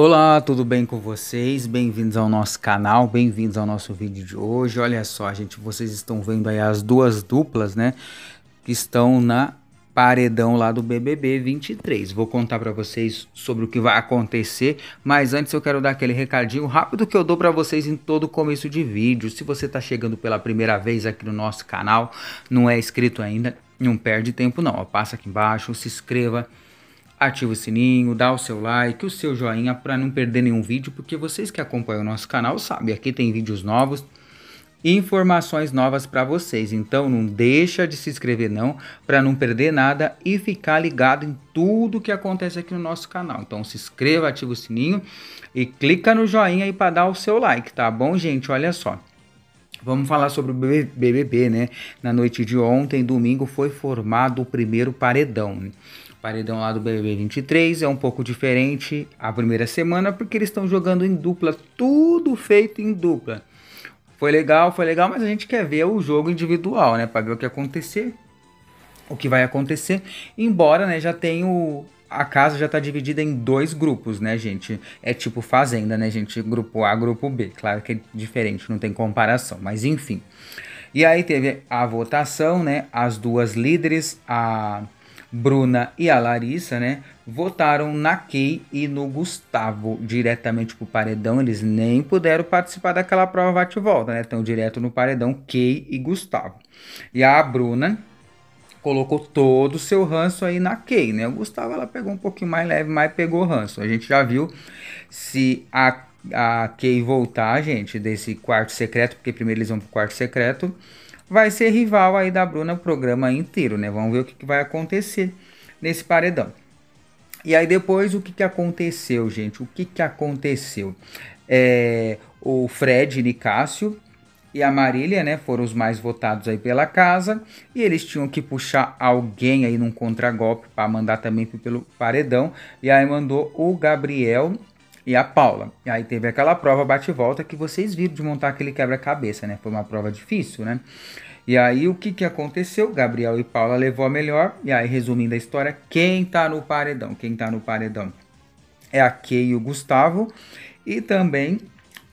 Olá, tudo bem com vocês? Bem-vindos ao nosso canal, bem-vindos ao nosso vídeo de hoje. Olha só, gente, vocês estão vendo aí as duas duplas, né? Que estão na paredão lá do BBB 23. Vou contar para vocês sobre o que vai acontecer, mas antes eu quero dar aquele recadinho rápido que eu dou para vocês em todo começo de vídeo. Se você está chegando pela primeira vez aqui no nosso canal, não é inscrito ainda, não perde tempo não. Passa aqui embaixo, se inscreva ativa o sininho, dá o seu like, o seu joinha para não perder nenhum vídeo, porque vocês que acompanham o nosso canal sabem, aqui tem vídeos novos e informações novas para vocês. Então não deixa de se inscrever não, para não perder nada e ficar ligado em tudo que acontece aqui no nosso canal. Então se inscreva, ativa o sininho e clica no joinha aí para dar o seu like, tá bom, gente? Olha só. Vamos falar sobre o BBB, né? Na noite de ontem, domingo, foi formado o primeiro paredão. Paredão lá do BBB 23 é um pouco diferente a primeira semana porque eles estão jogando em dupla, tudo feito em dupla. Foi legal, foi legal, mas a gente quer ver o jogo individual, né, para ver o que acontecer, o que vai acontecer. Embora, né, já tenha o, a casa já está dividida em dois grupos, né, gente? É tipo fazenda, né, gente? Grupo A, grupo B. Claro que é diferente, não tem comparação, mas enfim. E aí teve a votação, né? As duas líderes, a Bruna e a Larissa, né, votaram na Kay e no Gustavo diretamente pro paredão. Eles nem puderam participar daquela prova bate-volta, né? Estão direto no paredão Kay e Gustavo. E a Bruna colocou todo o seu ranço aí na Kay, né? O Gustavo ela pegou um pouquinho mais leve, mas pegou ranço. A gente já viu se a a Kay voltar, gente, desse quarto secreto, porque primeiro eles vão pro quarto secreto vai ser rival aí da Bruna o programa inteiro, né? Vamos ver o que, que vai acontecer nesse paredão. E aí depois o que, que aconteceu, gente? O que, que aconteceu? É, o Fred Nicásio e a Marília, né, foram os mais votados aí pela casa, e eles tinham que puxar alguém aí num contragolpe para mandar também pelo paredão, e aí mandou o Gabriel e a Paula. E aí teve aquela prova bate-volta que vocês viram de montar aquele quebra-cabeça, né? Foi uma prova difícil, né? E aí o que, que aconteceu? Gabriel e Paula levou a melhor. E aí, resumindo a história, quem tá no paredão? Quem tá no paredão? É a Kay e o Gustavo. E também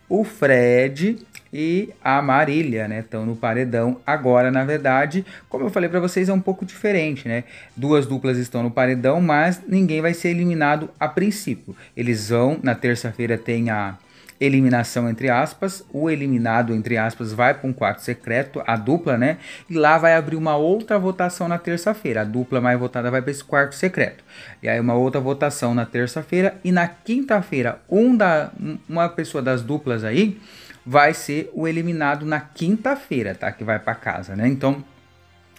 o Fred e a Marília, né? Estão no paredão agora, na verdade. Como eu falei para vocês, é um pouco diferente, né? Duas duplas estão no paredão, mas ninguém vai ser eliminado a princípio. Eles vão, na terça-feira tem a eliminação entre aspas, o eliminado entre aspas vai para um quarto secreto, a dupla, né? E lá vai abrir uma outra votação na terça-feira. A dupla mais votada vai para esse quarto secreto. E aí uma outra votação na terça-feira e na quinta-feira, um da uma pessoa das duplas aí vai ser o eliminado na quinta-feira, tá? Que vai para casa, né? Então,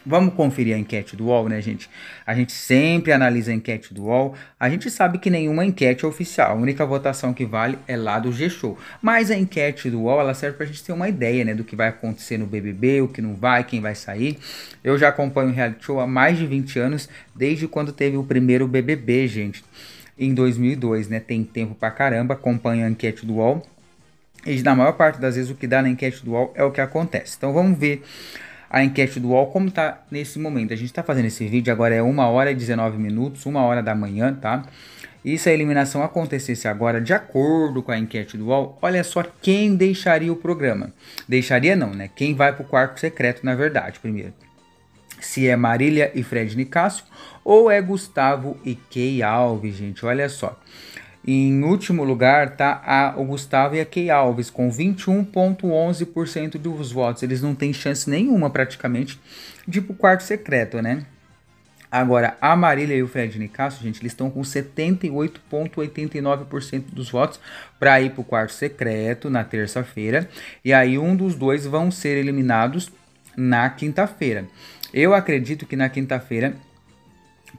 Vamos conferir a enquete do UOL, né, gente? A gente sempre analisa a enquete do UOL. A gente sabe que nenhuma enquete é oficial. A única votação que vale é lá do G-Show. Mas a enquete do UOL, ela serve pra gente ter uma ideia, né, do que vai acontecer no BBB, o que não vai, quem vai sair. Eu já acompanho o reality show há mais de 20 anos, desde quando teve o primeiro BBB, gente. Em 2002, né? Tem tempo pra caramba. Acompanho a enquete do UOL. E na maior parte das vezes o que dá na enquete do UOL é o que acontece. Então vamos ver a enquete do UOL como está nesse momento. A gente está fazendo esse vídeo, agora é 1 hora e 19 minutos, 1 hora da manhã, tá? E se a eliminação acontecesse agora, de acordo com a enquete do UOL, olha só quem deixaria o programa. Deixaria não, né? Quem vai para o quarto secreto, na verdade, primeiro. Se é Marília e Fred Nicásio ou é Gustavo e Key Alves, gente, olha só. Em último lugar tá a, o Gustavo e a Key Alves, com 21,11% dos votos. Eles não têm chance nenhuma, praticamente, de ir para o quarto secreto, né? Agora, a Marília e o Fred Nicasso, gente, eles estão com 78,89% dos votos para ir para o quarto secreto na terça-feira. E aí, um dos dois vão ser eliminados na quinta-feira. Eu acredito que na quinta-feira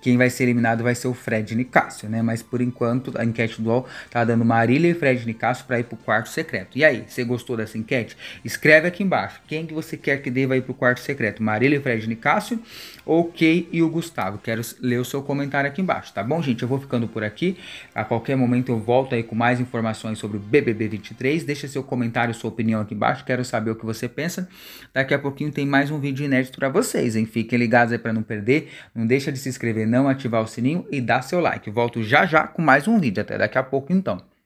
quem vai ser eliminado vai ser o Fred Nicásio, né? Mas por enquanto a enquete do UOL tá dando Marília e Fred Nicásio para ir pro quarto secreto. E aí, você gostou dessa enquete? Escreve aqui embaixo quem que você quer que dê vai ir pro quarto secreto, Marília e Fred Nicásio ok e o Gustavo. Quero ler o seu comentário aqui embaixo, tá bom, gente? Eu vou ficando por aqui. A qualquer momento eu volto aí com mais informações sobre o BBB 23. Deixa seu comentário, sua opinião aqui embaixo. Quero saber o que você pensa. Daqui a pouquinho tem mais um vídeo inédito para vocês, hein? Fiquem ligados aí para não perder. Não deixa de se inscrever, não ativar o sininho e dar seu like. Volto já já com mais um vídeo. Até daqui a pouco, então.